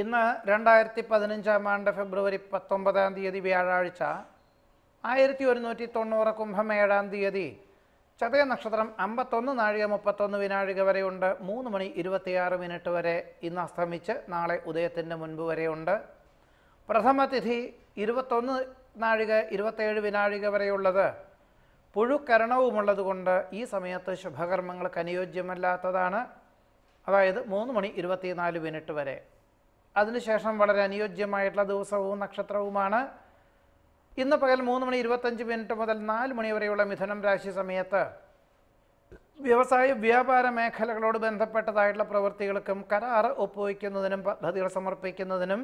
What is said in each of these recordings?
ഇന്ന് രണ്ടായിരത്തി പതിനഞ്ചാം ആണ്ട് ഫെബ്രുവരി പത്തൊമ്പതാം തീയതി വ്യാഴാഴ്ച ആയിരത്തി ഒരുന്നൂറ്റി തൊണ്ണൂറ് കുംഭം ഏഴാം തീയതി ചതയ നക്ഷത്രം അമ്പത്തൊന്ന് നാഴിക മുപ്പത്തൊന്ന് വിനാഴിക വരെയുണ്ട് മൂന്ന് മണി ഇരുപത്തിയാറ് മിനിറ്റ് വരെ ഇന്ന് അസ്തമിച്ച് നാളെ ഉദയത്തിൻ്റെ മുൻപ് വരെയുണ്ട് പ്രഥമ തിഥി ഇരുപത്തൊന്ന് നാഴിക ഇരുപത്തേഴ് വിനാഴിക വരെയുള്ളത് പുഴുക്കരണവുമുള്ളതുകൊണ്ട് ഈ സമയത്ത് ശുഭകർമ്മങ്ങൾക്ക് അനുയോജ്യമല്ലാത്തതാണ് അതായത് മൂന്ന് മണി ഇരുപത്തിനാല് മിനിറ്റ് വരെ അതിനുശേഷം വളരെ അനുയോജ്യമായിട്ടുള്ള ദിവസവും നക്ഷത്രവുമാണ് ഇന്ന് പകൽ മൂന്ന് മണി ഇരുപത്തഞ്ച് മിനിറ്റ് മുതൽ നാല് മണി വരെയുള്ള മിഥുനം രാശി സമയത്ത് വ്യവസായ വ്യാപാര മേഖലകളോട് ബന്ധപ്പെട്ടതായിട്ടുള്ള പ്രവൃത്തികൾക്കും കരാർ ഒപ്പുവയ്ക്കുന്നതിനും പദ്ധതികൾ സമർപ്പിക്കുന്നതിനും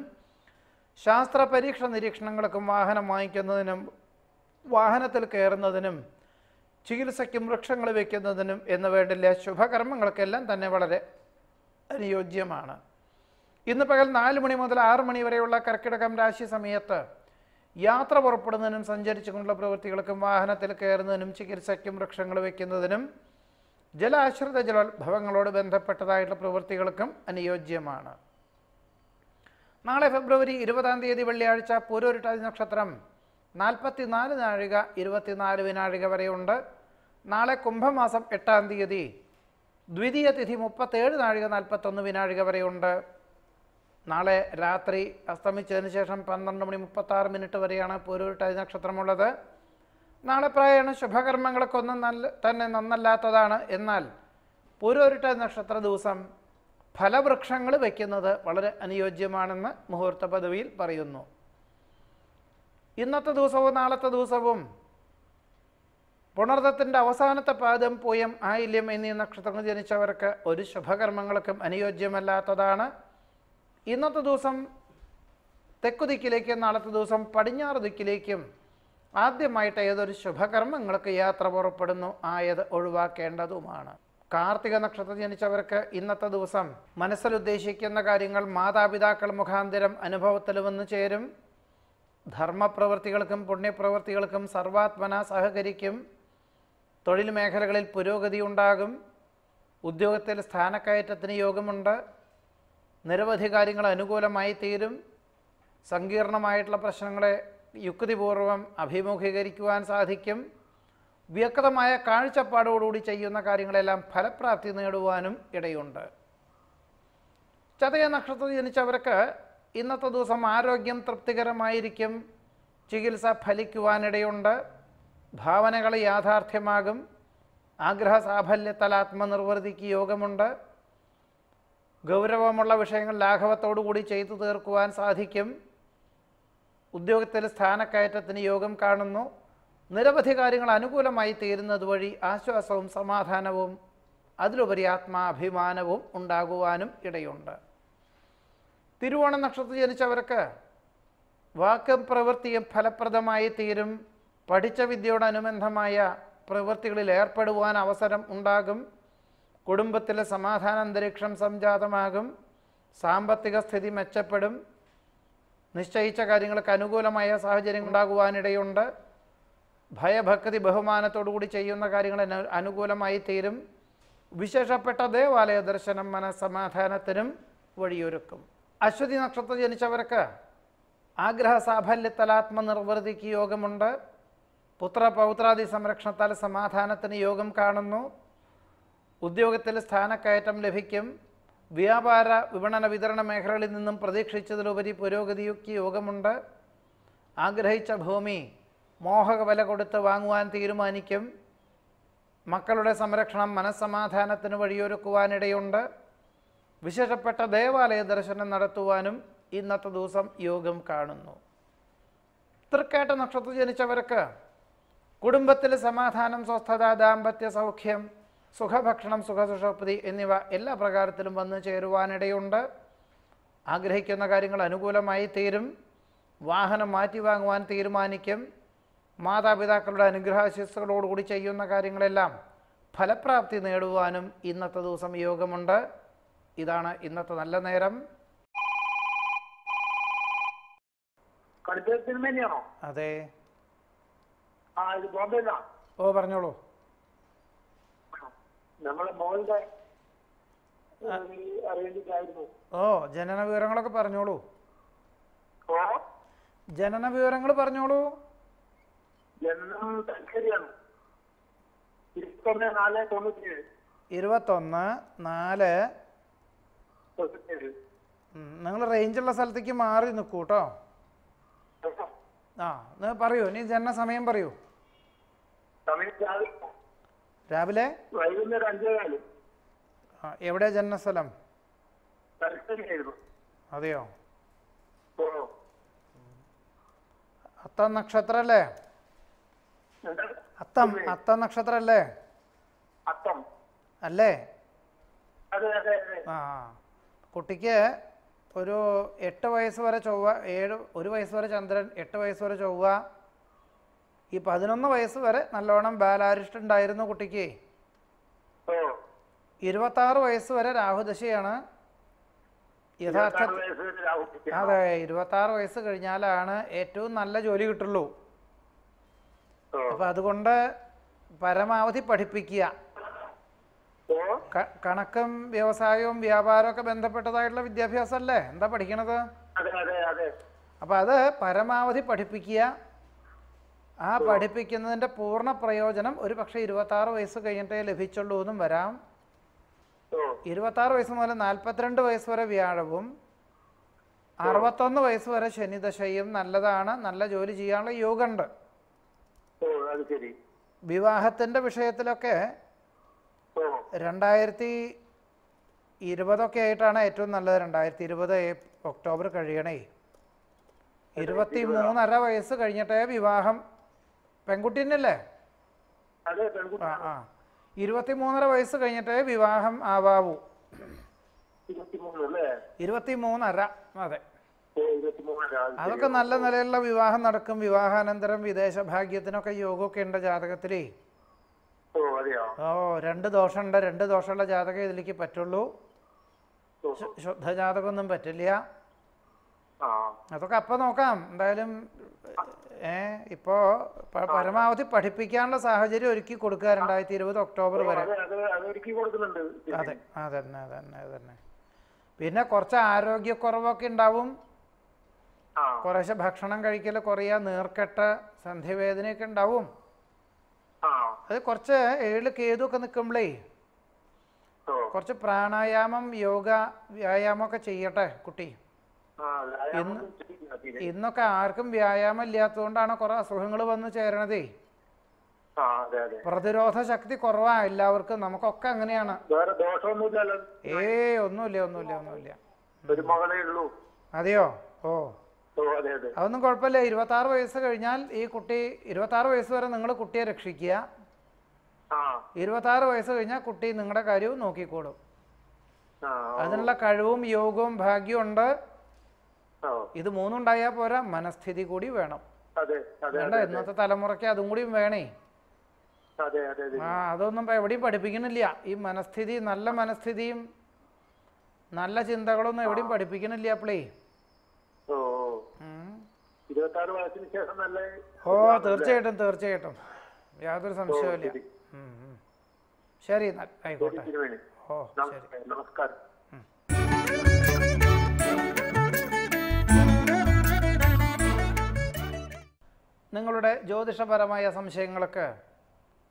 ശാസ്ത്ര പരീക്ഷ നിരീക്ഷണങ്ങൾക്കും വാഹനം വാങ്ങിക്കുന്നതിനും വാഹനത്തിൽ കയറുന്നതിനും ചികിത്സയ്ക്കും വൃക്ഷങ്ങൾ വയ്ക്കുന്നതിനും എന്ന് വേണ്ടില്ല ശുഭകർമ്മങ്ങൾക്കെല്ലാം തന്നെ വളരെ അനുയോജ്യമാണ് ഇന്ന് പകൽ നാല് മണി മുതൽ ആറ് മണി വരെയുള്ള കർക്കിടകം രാശി സമയത്ത് യാത്ര പുറപ്പെടുന്നതിനും സഞ്ചരിച്ചുകൊണ്ടുള്ള പ്രവൃത്തികൾക്കും വാഹനത്തിൽ കയറുന്നതിനും ചികിത്സയ്ക്കും വൃക്ഷങ്ങൾ വയ്ക്കുന്നതിനും ജലാശ്രിത ജലോത്ഭവങ്ങളോട് ബന്ധപ്പെട്ടതായിട്ടുള്ള പ്രവൃത്തികൾക്കും അനുയോജ്യമാണ് നാളെ ഫെബ്രുവരി ഇരുപതാം തീയതി വെള്ളിയാഴ്ച പൂരോരുട്ടാതി നക്ഷത്രം നാൽപ്പത്തിനാല് നാഴിക ഇരുപത്തിനാല് വിനാഴിക വരെയുണ്ട് നാളെ കുംഭമാസം എട്ടാം തീയതി ദ്വിതീയ തിഥി മുപ്പത്തേഴ് നാഴിക നാൽപ്പത്തൊന്ന് വിനാഴിക വരെയുണ്ട് നാളെ രാത്രി അസ്തമിച്ചതിന് ശേഷം പന്ത്രണ്ട് മണി മുപ്പത്താറ് മിനിറ്റ് വരെയാണ് പൂരുരുട്ടാതി നക്ഷത്രമുള്ളത് നാളെ പ്രായമാണ് ശുഭകർമ്മങ്ങളൊക്കെ ഒന്നും നല്ല തന്നെ നന്നല്ലാത്തതാണ് എന്നാൽ പൂരുരുട്ടാതി നക്ഷത്ര ദിവസം ഫലവൃക്ഷങ്ങൾ വയ്ക്കുന്നത് വളരെ അനുയോജ്യമാണെന്ന് മുഹൂർത്ത പദവിയിൽ പറയുന്നു ഇന്നത്തെ ദിവസവും നാളത്തെ ദിവസവും പുണർദത്തിൻ്റെ അവസാനത്തെ പാദം പൂയം ആയില്യം എന്നീ നക്ഷത്രങ്ങൾ ജനിച്ചവർക്ക് ഒരു ശുഭകർമ്മങ്ങൾക്കും അനുയോജ്യമല്ലാത്തതാണ് ഇന്നത്തെ ദിവസം തെക്കു ദിക്കിലേക്കും നാളത്തെ ദിവസം പടിഞ്ഞാറ് ദിക്കിലേക്കും ആദ്യമായിട്ട് ഏതൊരു ശുഭകർമ്മങ്ങൾക്ക് യാത്ര പുറപ്പെടുന്നു ആയത് ഒഴിവാക്കേണ്ടതുമാണ് കാർത്തിക നക്ഷത്രം ജനിച്ചവർക്ക് ഇന്നത്തെ ദിവസം മനസ്സിൽ ഉദ്ദേശിക്കുന്ന കാര്യങ്ങൾ മാതാപിതാക്കൾ മുഖാന്തരം അനുഭവത്തിൽ വന്നു ചേരും ധർമ്മപ്രവൃത്തികൾക്കും പുണ്യപ്രവൃത്തികൾക്കും സർവാത്മന സഹകരിക്കും തൊഴിൽ മേഖലകളിൽ പുരോഗതി ഉണ്ടാകും ഉദ്യോഗത്തിൽ സ്ഥാനക്കയറ്റത്തിന് യോഗമുണ്ട് നിരവധി കാര്യങ്ങൾ അനുകൂലമായി തീരും സങ്കീർണമായിട്ടുള്ള പ്രശ്നങ്ങളെ യുക്തിപൂർവം അഭിമുഖീകരിക്കുവാൻ സാധിക്കും വ്യക്തമായ കാഴ്ചപ്പാടോടുകൂടി ചെയ്യുന്ന കാര്യങ്ങളെല്ലാം ഫലപ്രാപ്തി നേടുവാനും ഇടയുണ്ട് ചതയ നക്ഷത്രത്തിൽ ജനിച്ചവർക്ക് ഇന്നത്തെ ദിവസം ആരോഗ്യം തൃപ്തികരമായിരിക്കും ചികിത്സ ഫലിക്കുവാനിടയുണ്ട് ഭാവനകൾ യാഥാർത്ഥ്യമാകും ആഗ്രഹ സാഫല്യത്താൽ ആത്മനിർവൃതിക്ക് യോഗമുണ്ട് ഗൗരവമുള്ള വിഷയങ്ങൾ ലാഘവത്തോടുകൂടി ചെയ്തു തീർക്കുവാൻ സാധിക്കും ഉദ്യോഗത്തിൽ സ്ഥാനക്കയറ്റത്തിന് യോഗം കാണുന്നു നിരവധി കാര്യങ്ങൾ അനുകൂലമായി തീരുന്നത് വഴി ആശ്വാസവും സമാധാനവും അതിലുപരി ആത്മാഭിമാനവും ഉണ്ടാകുവാനും ഇടയുണ്ട് തിരുവോണ നക്ഷത്രത്തിൽ ജനിച്ചവർക്ക് വാക്കും പ്രവൃത്തിയും ഫലപ്രദമായി തീരും പഠിച്ച വിദ്യയോടനുബന്ധമായ പ്രവൃത്തികളിൽ ഏർപ്പെടുവാൻ അവസരം ഉണ്ടാകും കുടുംബത്തിലെ സമാധാന അന്തരീക്ഷം സംജാതമാകും സാമ്പത്തിക സ്ഥിതി മെച്ചപ്പെടും നിശ്ചയിച്ച കാര്യങ്ങൾക്ക് അനുകൂലമായ സാഹചര്യം ഉണ്ടാകുവാനിടയുണ്ട് ഭയഭക്തി ബഹുമാനത്തോടുകൂടി ചെയ്യുന്ന കാര്യങ്ങൾ അനുകൂലമായി തീരും വിശേഷപ്പെട്ട ദേവാലയ ദർശനം മനസ്സമാധാനത്തിനും വഴിയൊരുക്കും അശ്വതി നക്ഷത്രം ജനിച്ചവർക്ക് ആഗ്രഹ സാഫല്യത്തലാത്മനിർവൃതിക്ക് യോഗമുണ്ട് പുത്ര പൗത്രാദി സംരക്ഷണത്താൽ സമാധാനത്തിന് യോഗം കാണുന്നു ഉദ്യോഗത്തിൽ സ്ഥാനക്കയറ്റം ലഭിക്കും വ്യാപാര വിപണന വിതരണ മേഖലകളിൽ നിന്നും പ്രതീക്ഷിച്ചതിലുപരി പുരോഗതിയൊക്കെ യോഗമുണ്ട് ആഗ്രഹിച്ച ഭൂമി മോഹക വില കൊടുത്ത് വാങ്ങുവാൻ തീരുമാനിക്കും മക്കളുടെ സംരക്ഷണം മനസ്സമാധാനത്തിന് വഴിയൊരുക്കുവാനിടയുണ്ട് വിശേഷപ്പെട്ട ദേവാലയ ദർശനം നടത്തുവാനും ഇന്നത്തെ ദിവസം യോഗം കാണുന്നു തൃക്കേട്ട നക്ഷത്രം ജനിച്ചവർക്ക് കുടുംബത്തിൽ സമാധാനം സ്വസ്ഥത ദാമ്പത്യ സൗഖ്യം സുഖഭക്ഷണം സുഖസുഷോപ്പതി എന്നിവ എല്ലാ പ്രകാരത്തിലും വന്നു ചേരുവാനിടയുണ്ട് ആഗ്രഹിക്കുന്ന കാര്യങ്ങൾ അനുകൂലമായി തീരും വാഹനം മാറ്റി വാങ്ങുവാൻ തീരുമാനിക്കും മാതാപിതാക്കളുടെ അനുഗ്രഹാശിസ്സുകളോടുകൂടി ചെയ്യുന്ന കാര്യങ്ങളെല്ലാം ഫലപ്രാപ്തി നേടുവാനും ഇന്നത്തെ ദിവസം യോഗമുണ്ട് ഇതാണ് ഇന്നത്തെ നല്ല നേരം അതെ ഓ പറഞ്ഞോളൂ നമ്മളെ ഓ ജനന വിവരങ്ങളൊക്കെ പറഞ്ഞോളൂ ജനന വിവരങ്ങൾ പറഞ്ഞോളൂ ഇരുപത്തൊന്ന് നാല് നിങ്ങൾ റേഞ്ചുള്ള സ്ഥലത്തേക്ക് മാറി നിൽക്കൂ കേട്ടോ ആ പറയൂ നീ ജനന സമയം പറയൂ സമയം രാവിലെ വൈകുന്നേരം എവിടെ ജനനസ്ഥലം അതെയോ അത്തം നക്ഷത്രം അല്ലേ അത്തം അത്തം നക്ഷത്രം അല്ലേ അല്ലേ ആ കുട്ടിക്ക് ഒരു എട്ട് വയസ്സ് വരെ ചൊവ്വ ഏഴ് ഒരു വയസ്സ് വരെ ചന്ദ്രൻ എട്ട് വയസ്സ് വരെ ചൊവ്വ ഈ പതിനൊന്ന് വയസ്സ് വരെ നല്ലോണം ബാലാരിഷ്ട ഉണ്ടായിരുന്നു കുട്ടിക്ക് ആറ് വയസ്സ് വരെ രാഹുദശയാണ് യഥാർത്ഥ അതെ ആറ് വയസ്സ് കഴിഞ്ഞാലാണ് ഏറ്റവും നല്ല ജോലി കിട്ടുള്ളൂ അപ്പൊ അതുകൊണ്ട് പരമാവധി പഠിപ്പിക്കുക കണക്കും വ്യവസായവും വ്യാപാരവും ഒക്കെ ബന്ധപ്പെട്ടതായിട്ടുള്ള വിദ്യാഭ്യാസം അല്ലേ എന്താ പഠിക്കണത് അപ്പൊ അത് പരമാവധി പഠിപ്പിക്കുക ആ പഠിപ്പിക്കുന്നതിന്റെ പൂർണ്ണ പ്രയോജനം ഒരു പക്ഷേ ഇരുപത്തി ആറ് വയസ്സ് കഴിഞ്ഞിട്ടേ ലഭിച്ചുള്ളൂ എന്നും വരാം ഇരുപത്തി ആറ് വയസ്സ് മുതൽ നാൽപ്പത്തിരണ്ട് വയസ്സ് വരെ വ്യാഴവും അറുപത്തൊന്ന് വയസ്സ് വരെ ശനിദശയും നല്ലതാണ് നല്ല ജോലി ചെയ്യാനുള്ള യോഗമുണ്ട് വിവാഹത്തിന്റെ വിഷയത്തിലൊക്കെ രണ്ടായിരത്തി ഇരുപതൊക്കെ ആയിട്ടാണ് ഏറ്റവും നല്ലത് രണ്ടായിരത്തി ഇരുപത് ഒക്ടോബർ കഴിയണേ ഇരുപത്തി മൂന്നര വയസ്സ് കഴിഞ്ഞിട്ടേ വിവാഹം പെൺകുട്ടി തന്നെയല്ലേ ആ ആ വയസ്സ് കഴിഞ്ഞിട്ടേ വിവാഹം ആവാവൂ ഇരുപത്തിമൂന്നര അതെ അതൊക്കെ നല്ല നിലയിലുള്ള വിവാഹം നടക്കും വിവാഹാനന്തരം വിദേശ ഭാഗ്യത്തിനൊക്കെ യോഗമൊക്കെ ഉണ്ട് ജാതകത്തിലേ ഓ രണ്ട് ദോഷമുണ്ട് രണ്ട് ദോഷമുള്ള ജാതകം ഇതിലേക്ക് പറ്റുള്ളൂ ശുദ്ധ പറ്റില്ല അതൊക്കെ അപ്പം നോക്കാം എന്തായാലും ഇപ്പോ പരമാവധി പഠിപ്പിക്കാനുള്ള സാഹചര്യം ഒരുക്കി കൊടുക്കുക രണ്ടായിരത്തി ഇരുപത് ഒക്ടോബർ വരെ അതെ അതന്നെ അതന്നെ അതന്നെ പിന്നെ കുറച്ച് ആരോഗ്യക്കുറവൊക്കെ ഉണ്ടാവും കുറേശ്ശെ ഭക്ഷണം കഴിക്കൽ കുറയ നേർക്കെട്ട സന്ധിവേദനയൊക്കെ ഉണ്ടാവും അത് കുറച്ച് ഏഴ് കേതുമൊക്കെ നിൽക്കുമ്പോഴേ കുറച്ച് പ്രാണായാമം യോഗ വ്യായാമം ഒക്കെ ചെയ്യട്ടെ കുട്ടി ഇന്നൊക്കെ ആർക്കും വ്യായാമം ഇല്ലാത്തതുകൊണ്ടാണ് കുറെ അസുഖങ്ങൾ വന്ന് ചേരണതേ പ്രതിരോധ ശക്തി കുറവാ എല്ലാവർക്കും നമുക്കൊക്കെ അങ്ങനെയാണ് ഏ ഒന്നുമില്ല ഒന്നുമില്ല ഒന്നുമില്ല ഉള്ളൂ അതെയോ ഓ അതൊന്നും കുഴപ്പമില്ല ഇരുപത്തി ആറ് വയസ്സ് കഴിഞ്ഞാൽ ഈ കുട്ടി ഇരുപത്തി ആറ് വയസ്സ് വരെ നിങ്ങൾ കുട്ടിയെ രക്ഷിക്കുക ഇരുപത്തി ആറ് വയസ്സ് കഴിഞ്ഞാൽ കുട്ടി നിങ്ങളുടെ കാര്യവും നോക്കിക്കോളും അതിനുള്ള കഴിവും യോഗവും ഭാഗ്യവും ഉണ്ട് ഇത് മൂന്നുണ്ടായാ പോരാ മനസ്ഥിതി കൂടി വേണം വേണ്ട ഇന്നത്തെ തലമുറയ്ക്ക് അതും കൂടി വേണേ ആ അതൊന്നും എവിടെയും പഠിപ്പിക്കണില്ല ഈ മനസ്ഥിതി നല്ല മനസ്ഥിതിയും നല്ല ചിന്തകളൊന്നും എവിടെയും പഠിപ്പിക്കണില്ല അപ്പളേ ഓ തീർച്ചയായിട്ടും തീർച്ചയായിട്ടും യാതൊരു സംശയമില്ല ശരി എന്നാൽ ആയിക്കോട്ടെ ഓ ശരി നമസ്കാരം നിങ്ങളുടെ ജ്യോതിഷപരമായ സംശയങ്ങൾക്ക്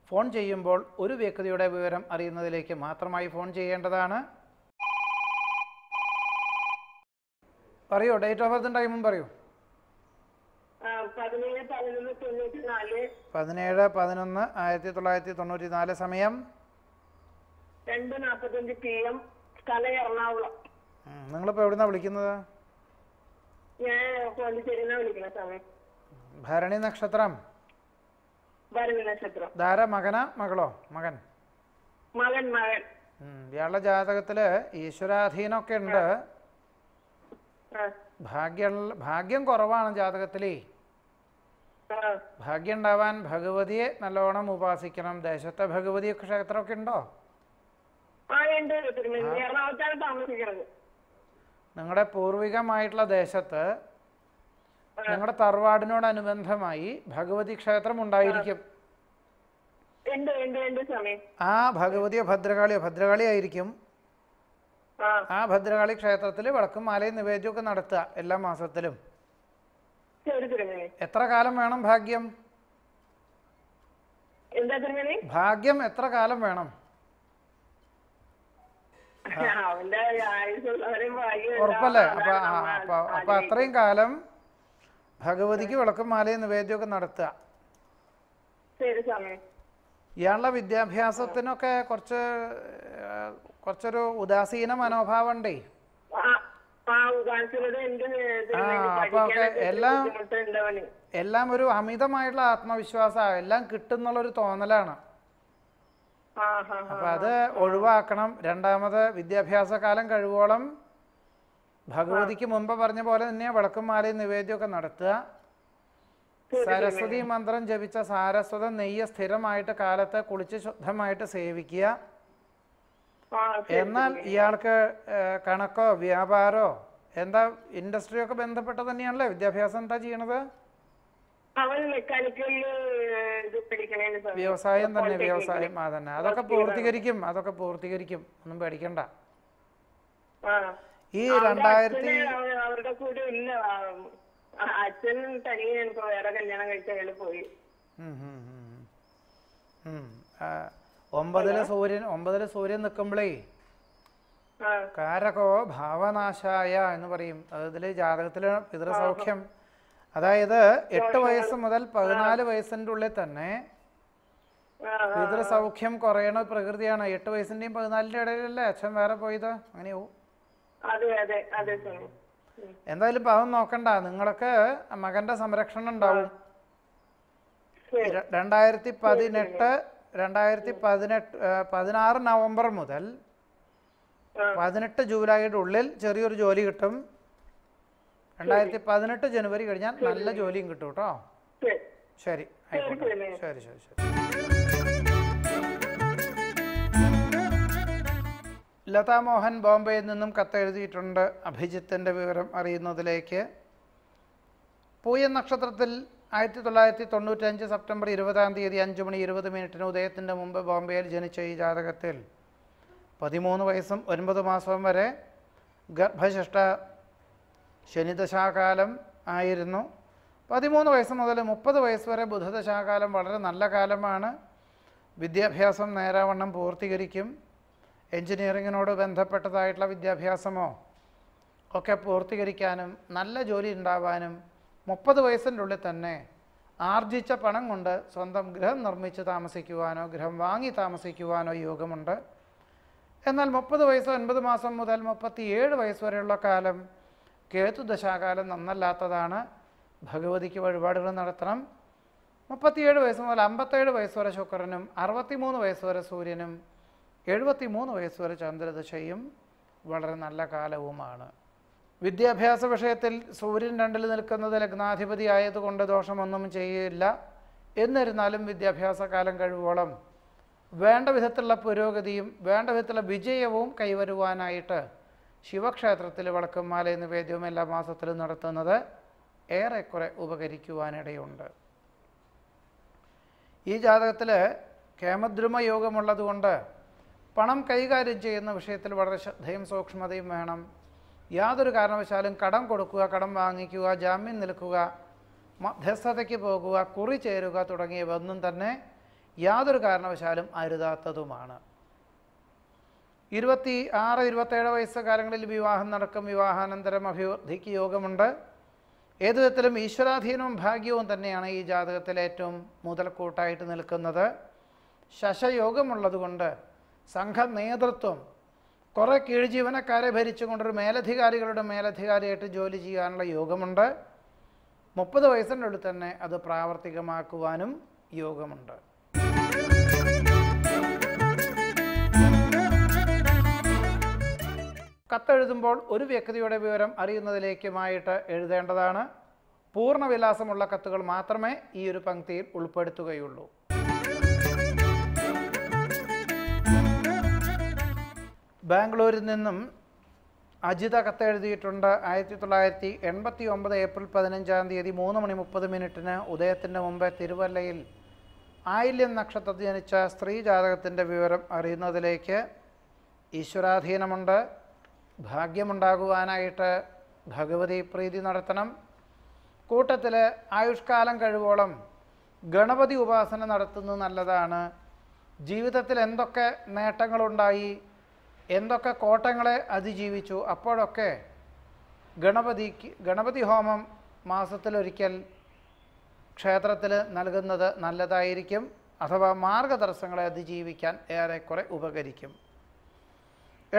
ഫോൺ ചെയ്യുമ്പോൾ ഒരു വ്യക്തിയുടെ വിവരം അറിയുന്നതിലേക്ക് മാത്രമായി ഫോൺ ചെയ്യേണ്ടതാണ് പറയൂ ഡേറ്റ് ഓഫ് ബർത്ത് ടൈമും പറയൂ പതിനേഴ് പതിനൊന്ന് ആയിരത്തി തൊള്ളായിരത്തി തൊണ്ണൂറ്റി നാല് സമയം സ്ഥലം എറണാകുളം നിങ്ങളിപ്പോ എവിടുന്നാ വിളിക്കുന്നത് ഞാൻ സമയം ഭരണി നക്ഷത്രം ധാര മകന മകളോ മകൻ മകൻ മകൻ ഇയാളുടെ ജാതകത്തില് ഈശ്വരാധീനൊക്കെ ഉണ്ട് ഭാഗ്യ ഭാഗ്യം കുറവാണ് ജാതകത്തില് ഭാഗ്യം ഉണ്ടാവാൻ ഭഗവതിയെ നല്ലോണം ഉപാസിക്കണം ദേശത്തെ ഭഗവതി ക്ഷേത്രമൊക്കെ ഉണ്ടോ നിങ്ങളുടെ പൂർവികമായിട്ടുള്ള ദേശത്ത് ഞങ്ങളുടെ തറവാടിനോടനുബന്ധമായി ഭഗവതി ക്ഷേത്രം ഉണ്ടായിരിക്കും ആ ഭഗവതിയോ ഭദ്രകാളിയോ ഭദ്രകാളി ആയിരിക്കും ആ ഭദ്രകാളി ക്ഷേത്രത്തിൽ വിളക്കും മാലയും ഒക്കെ നടത്തുക എല്ലാ മാസത്തിലും എത്ര കാലം വേണം ഭാഗ്യം ഭാഗ്യം എത്ര കാലം വേണം ഉറപ്പല്ലേ അപ്പൊ അപ്പൊ അത്രയും കാലം ഭഗവതിക്ക് വിളക്കും മാലയും നിവേദ്യമൊക്കെ നടത്തുക ഇയാളുടെ വിദ്യാഭ്യാസത്തിനൊക്കെ കുറച്ച് കുറച്ചൊരു ഉദാസീന മനോഭാവം ഉണ്ടേ അപ്പൊ എല്ലാം എല്ലാം ഒരു അമിതമായിട്ടുള്ള ആത്മവിശ്വാസമാണ് എല്ലാം കിട്ടുന്നുള്ളൊരു തോന്നലാണ് അപ്പൊ അത് ഒഴിവാക്കണം രണ്ടാമത് വിദ്യാഭ്യാസ കാലം കഴിവോളം ഭഗവതിക്ക് മുമ്പ് പറഞ്ഞ പോലെ തന്നെ വിളക്കും മാലയും നിവേദ്യമൊക്കെ നടത്തുക സരസ്വതി മന്ത്രം ജപിച്ച സാരസ്വത നെയ്യ സ്ഥിരമായിട്ട് കാലത്ത് കുളിച്ച് ശുദ്ധമായിട്ട് സേവിക്കുക എന്നാൽ ഇയാൾക്ക് കണക്കോ വ്യാപാരോ എന്താ ഒക്കെ ബന്ധപ്പെട്ട തന്നെയാണല്ലേ വിദ്യാഭ്യാസം എന്താ ചെയ്യണത് വ്യവസായം തന്നെ വ്യവസായം ആ തന്നെ അതൊക്കെ പൂർത്തീകരിക്കും അതൊക്കെ പൂർത്തീകരിക്കും ഒന്നും പേടിക്കണ്ട ഈ രണ്ടായിരത്തി അവരുടെ കൂടെ ഇല്ല അച്ഛനും തനിയാണ് ഇപ്പൊ വേറെ കല്യാണം കഴിച്ച പോയി ഒമ്പതിലെ സൂര്യൻ ഒമ്പതിലെ സൂര്യൻ നിൽക്കുമ്പോഴേ കാരകോ ഭാവനാശായ എന്ന് പറയും അതിൽ ജാതകത്തിലെ പിതൃസൗഖ്യം അതായത് എട്ട് വയസ്സ് മുതൽ പതിനാല് വയസ്സിൻ്റെ ഉള്ളിൽ തന്നെ പിതൃസൗഖ്യം കുറയണ പ്രകൃതിയാണ് എട്ട് വയസ്സിൻ്റെയും പതിനാലിൻ്റെ ഇടയിലല്ലേ അച്ഛൻ വേറെ പോയത് അങ്ങനെയാവും എന്തായാലും ഇപ്പൊ അതൊന്നും നോക്കണ്ട നിങ്ങളൊക്കെ മകന്റെ സംരക്ഷണം ഉണ്ടാവും രണ്ടായിരത്തി പതിനെട്ട് രണ്ടായിരത്തി പതിനെട്ട് പതിനാറ് നവംബർ മുതൽ പതിനെട്ട് ജൂലൈയുടെ ഉള്ളിൽ ചെറിയൊരു ജോലി കിട്ടും രണ്ടായിരത്തി പതിനെട്ട് ജനുവരി കഴിഞ്ഞാൽ നല്ല ജോലിയും കിട്ടും കേട്ടോ ശരി ആയിക്കോട്ടെ ശരി ശരി ശരി ലതാ മോഹൻ ബോംബെയിൽ നിന്നും കത്തെഴുതിയിട്ടുണ്ട് അഭിജിത്തിൻ്റെ വിവരം അറിയുന്നതിലേക്ക് പൂയൻ നക്ഷത്രത്തിൽ ആയിരത്തി തൊള്ളായിരത്തി തൊണ്ണൂറ്റഞ്ച് സെപ്റ്റംബർ ഇരുപതാം തീയതി അഞ്ച് മണി ഇരുപത് മിനിറ്റിന് ഉദയത്തിൻ്റെ മുമ്പ് ബോംബെയിൽ ജനിച്ച ഈ ജാതകത്തിൽ പതിമൂന്ന് വയസ്സും ഒൻപത് മാസവും വരെ ഗർഭശിഷ്ട ശനിദശാകാലം ആയിരുന്നു പതിമൂന്ന് വയസ്സ് മുതൽ മുപ്പത് വയസ്സ് വരെ ബുധദശാകാലം വളരെ നല്ല കാലമാണ് വിദ്യാഭ്യാസം നേരാവണ്ണം പൂർത്തീകരിക്കും എൻജിനീയറിങ്ങിനോട് ബന്ധപ്പെട്ടതായിട്ടുള്ള വിദ്യാഭ്യാസമോ ഒക്കെ പൂർത്തീകരിക്കാനും നല്ല ജോലി ഉണ്ടാവാനും മുപ്പത് വയസ്സിൻ്റെ ഉള്ളിൽ തന്നെ ആർജിച്ച പണം കൊണ്ട് സ്വന്തം ഗൃഹം നിർമ്മിച്ച് താമസിക്കുവാനോ ഗൃഹം വാങ്ങി താമസിക്കുവാനോ യോഗമുണ്ട് എന്നാൽ മുപ്പത് വയസ്സ് ഒൻപത് മാസം മുതൽ മുപ്പത്തിയേഴ് വയസ്സ് വരെയുള്ള കാലം ദശാകാലം നന്നല്ലാത്തതാണ് ഭഗവതിക്ക് വഴിപാടുകൾ നടത്തണം മുപ്പത്തിയേഴ് വയസ്സ് മുതൽ അമ്പത്തേഴ് വയസ്സ് വരെ ശുക്രനും അറുപത്തിമൂന്ന് വയസ്സ് വരെ സൂര്യനും എഴുപത്തി മൂന്ന് വയസ്സ് വരെ ചന്ദ്രദശയും വളരെ നല്ല കാലവുമാണ് വിദ്യാഭ്യാസ വിഷയത്തിൽ സൂര്യൻ രണ്ടിൽ നിൽക്കുന്നത് ലഗ്നാധിപതി ആയതുകൊണ്ട് ദോഷമൊന്നും ചെയ്യില്ല എന്നിരുന്നാലും വിദ്യാഭ്യാസ കാലം കഴിവോളം വേണ്ട വിധത്തിലുള്ള പുരോഗതിയും വേണ്ട വിധത്തിലുള്ള വിജയവും കൈവരുവാനായിട്ട് ശിവക്ഷേത്രത്തിൽ വടക്കുംമാല നിവേദ്യവും എല്ലാ മാസത്തിലും നടത്തുന്നത് ഏറെക്കുറെ ഉപകരിക്കുവാനിടയുണ്ട് ഈ ജാതകത്തിൽ കേമദ്രുമ യോഗമുള്ളതുകൊണ്ട് പണം കൈകാര്യം ചെയ്യുന്ന വിഷയത്തിൽ വളരെ ശ്രദ്ധയും സൂക്ഷ്മതയും വേണം യാതൊരു കാരണവശാലും കടം കൊടുക്കുക കടം വാങ്ങിക്കുക ജാമ്യം നിൽക്കുക മധ്യസ്ഥതയ്ക്ക് പോകുക കുറി ചേരുക ഒന്നും തന്നെ യാതൊരു കാരണവശാലും അരുതാത്തതുമാണ് ഇരുപത്തി ആറ് ഇരുപത്തേഴ് കാലങ്ങളിൽ വിവാഹം നടക്കും വിവാഹാനന്തരം അഭിവൃദ്ധിക്ക് യോഗമുണ്ട് ഏതു വിധത്തിലും ഈശ്വരാധീനവും ഭാഗ്യവും തന്നെയാണ് ഈ ജാതകത്തിൽ ഏറ്റവും മുതൽക്കൂട്ടായിട്ട് നിൽക്കുന്നത് ശശയോഗമുള്ളതുകൊണ്ട് സംഘ നേതൃത്വം കുറേ കീഴ് ജീവനക്കാരെ ഭരിച്ചുകൊണ്ടൊരു മേലധികാരികളുടെ മേലധികാരിയായിട്ട് ജോലി ചെയ്യാനുള്ള യോഗമുണ്ട് മുപ്പത് വയസ്സിനുള്ളിൽ തന്നെ അത് പ്രാവർത്തികമാക്കുവാനും യോഗമുണ്ട് കത്തെഴുതുമ്പോൾ ഒരു വ്യക്തിയുടെ വിവരം അറിയുന്നതിലേക്കുമായിട്ട് എഴുതേണ്ടതാണ് പൂർണ്ണവിലാസമുള്ള കത്തുകൾ മാത്രമേ ഈ ഒരു പങ്ക്തിയിൽ ഉൾപ്പെടുത്തുകയുള്ളൂ ബാംഗ്ലൂരിൽ നിന്നും അജിത കത്തെഴുതിയിട്ടുണ്ട് ആയിരത്തി തൊള്ളായിരത്തി എൺപത്തി ഒമ്പത് ഏപ്രിൽ പതിനഞ്ചാം തീയതി മൂന്ന് മണി മുപ്പത് മിനിറ്റിന് ഉദയത്തിന് മുമ്പേ തിരുവല്ലയിൽ ആയില്യം നക്ഷത്രത്തിൽ ജനിച്ച സ്ത്രീ ജാതകത്തിൻ്റെ വിവരം അറിയുന്നതിലേക്ക് ഈശ്വരാധീനമുണ്ട് ഭാഗ്യമുണ്ടാകുവാനായിട്ട് ഭഗവതി പ്രീതി നടത്തണം കൂട്ടത്തിൽ ആയുഷ്കാലം കഴിവോളം ഗണപതി ഉപാസന നടത്തുന്നത് നല്ലതാണ് ജീവിതത്തിൽ എന്തൊക്കെ നേട്ടങ്ങളുണ്ടായി എന്തൊക്കെ കോട്ടങ്ങളെ അതിജീവിച്ചു അപ്പോഴൊക്കെ ഗണപതിക്ക് ഗണപതി ഹോമം മാസത്തിലൊരിക്കൽ ക്ഷേത്രത്തിൽ നൽകുന്നത് നല്ലതായിരിക്കും അഥവാ മാർഗദർശങ്ങളെ അതിജീവിക്കാൻ ഏറെക്കുറെ ഉപകരിക്കും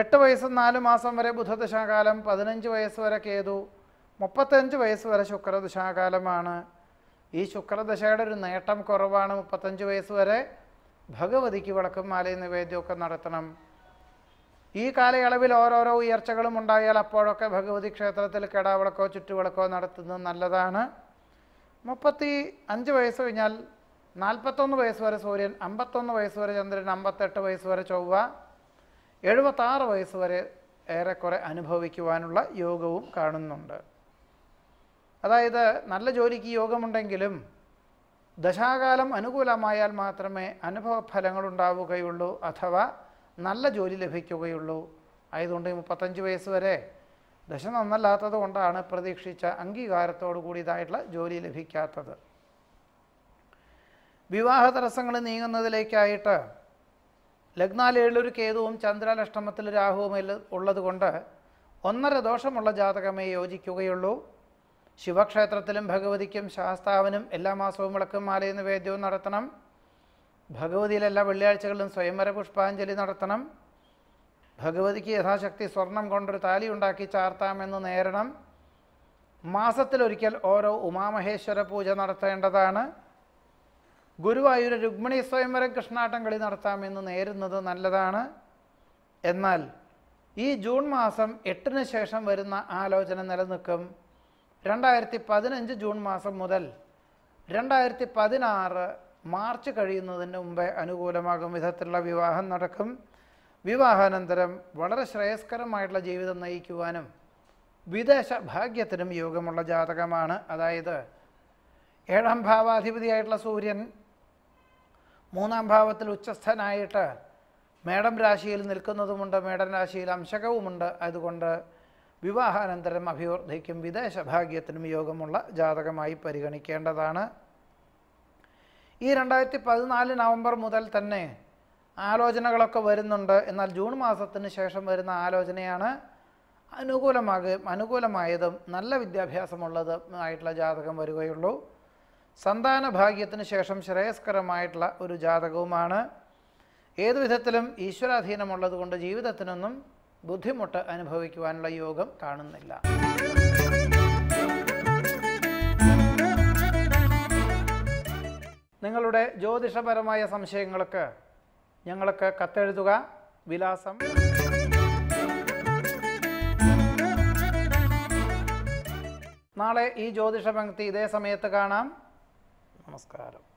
എട്ട് വയസ്സ് നാല് മാസം വരെ ബുധദശാകാലം പതിനഞ്ച് വയസ്സ് വരെ കേതു മുപ്പത്തഞ്ച് വയസ്സ് വരെ ശുക്രദശാകാലമാണ് ഈ ശുക്രദശയുടെ ഒരു നേട്ടം കുറവാണ് മുപ്പത്തഞ്ച് വയസ്സ് വരെ ഭഗവതിക്ക് വിളക്കും മാലയും നിവേദ്യമൊക്കെ നടത്തണം ഈ കാലയളവിൽ ഓരോരോ ഉയർച്ചകളും ഉണ്ടായാൽ അപ്പോഴൊക്കെ ഭഗവതി ക്ഷേത്രത്തിൽ കെടാവിളക്കോ ചുറ്റുവിളക്കോ നടത്തുന്നത് നല്ലതാണ് മുപ്പത്തി അഞ്ച് വയസ്സ് കഴിഞ്ഞാൽ നാൽപ്പത്തൊന്ന് വയസ്സ് വരെ സൂര്യൻ അമ്പത്തൊന്ന് വയസ്സ് വരെ ചന്ദ്രൻ അമ്പത്തെട്ട് വയസ്സ് വരെ ചൊവ്വ എഴുപത്താറ് വയസ്സ് വരെ ഏറെക്കുറെ അനുഭവിക്കുവാനുള്ള യോഗവും കാണുന്നുണ്ട് അതായത് നല്ല ജോലിക്ക് യോഗമുണ്ടെങ്കിലും ദശാകാലം അനുകൂലമായാൽ മാത്രമേ അനുഭവഫലങ്ങൾ ഉണ്ടാവുകയുള്ളൂ അഥവാ നല്ല ജോലി ലഭിക്കുകയുള്ളൂ ആയതുകൊണ്ട് മുപ്പത്തഞ്ച് വയസ്സ് വരെ ദശ നന്നല്ലാത്തത് കൊണ്ടാണ് പ്രതീക്ഷിച്ച അംഗീകാരത്തോടു കൂടിയതായിട്ടുള്ള ജോലി ലഭിക്കാത്തത് വിവാഹ തടസ്സങ്ങൾ നീങ്ങുന്നതിലേക്കായിട്ട് ലഗ്നാലേഴിലൊരു കേതുവും ചന്ദ്രാലഷ്ടമത്തിൽ രാഹുവും ഉള്ളത് കൊണ്ട് ഒന്നര ദോഷമുള്ള ജാതകമേ യോജിക്കുകയുള്ളൂ ശിവക്ഷേത്രത്തിലും ഭഗവതിക്കും ശാസ്താവിനും എല്ലാ മാസവും വിളക്കും നിന്ന് വേദ്യവും നടത്തണം ഭഗവതിയിൽ എല്ലാ വെള്ളിയാഴ്ചകളിലും സ്വയംവര പുഷ്പാഞ്ജലി നടത്തണം ഭഗവതിക്ക് യഥാശക്തി സ്വർണം കൊണ്ടൊരു താലി ഉണ്ടാക്കി ചാർത്താമെന്ന് നേരണം മാസത്തിലൊരിക്കൽ ഓരോ ഉമാമഹേശ്വര പൂജ നടത്തേണ്ടതാണ് ഗുരുവായൂർ രുക്മിണി സ്വയംവര കൃഷ്ണാട്ടം കളി നടത്താമെന്ന് നേരുന്നത് നല്ലതാണ് എന്നാൽ ഈ ജൂൺ മാസം എട്ടിന് ശേഷം വരുന്ന ആലോചന നിലനിൽക്കും രണ്ടായിരത്തി പതിനഞ്ച് ജൂൺ മാസം മുതൽ രണ്ടായിരത്തി പതിനാറ് മാർച്ച് കഴിയുന്നതിന് മുമ്പേ അനുകൂലമാകും വിധത്തിലുള്ള വിവാഹം നടക്കും വിവാഹാനന്തരം വളരെ ശ്രേയസ്കരമായിട്ടുള്ള ജീവിതം നയിക്കുവാനും വിദേശ ഭാഗ്യത്തിനും യോഗമുള്ള ജാതകമാണ് അതായത് ഏഴാം ഭാവാധിപതിയായിട്ടുള്ള സൂര്യൻ മൂന്നാം ഭാവത്തിൽ ഉച്ചസ്ഥനായിട്ട് മേടം രാശിയിൽ നിൽക്കുന്നതുമുണ്ട് മേടം രാശിയിൽ അംശകവുമുണ്ട് അതുകൊണ്ട് വിവാഹാനന്തരം അഭിവൃദ്ധിക്കും വിദേശ ഭാഗ്യത്തിനും യോഗമുള്ള ജാതകമായി പരിഗണിക്കേണ്ടതാണ് ഈ രണ്ടായിരത്തി പതിനാല് നവംബർ മുതൽ തന്നെ ആലോചനകളൊക്കെ വരുന്നുണ്ട് എന്നാൽ ജൂൺ മാസത്തിന് ശേഷം വരുന്ന ആലോചനയാണ് അനുകൂലമാകും അനുകൂലമായതും നല്ല വിദ്യാഭ്യാസമുള്ളതും ആയിട്ടുള്ള ജാതകം വരികയുള്ളൂ സന്താന ഭാഗ്യത്തിന് ശേഷം ശ്രേയസ്കരമായിട്ടുള്ള ഒരു ജാതകവുമാണ് ഏതു വിധത്തിലും ഈശ്വരാധീനമുള്ളതുകൊണ്ട് ജീവിതത്തിനൊന്നും ബുദ്ധിമുട്ട് അനുഭവിക്കുവാനുള്ള യോഗം കാണുന്നില്ല നിങ്ങളുടെ ജ്യോതിഷപരമായ സംശയങ്ങൾക്ക് ഞങ്ങൾക്ക് കത്തെഴുതുക വിലാസം നാളെ ഈ ജ്യോതിഷ പങ്ക്തി ഇതേ സമയത്ത് കാണാം നമസ്കാരം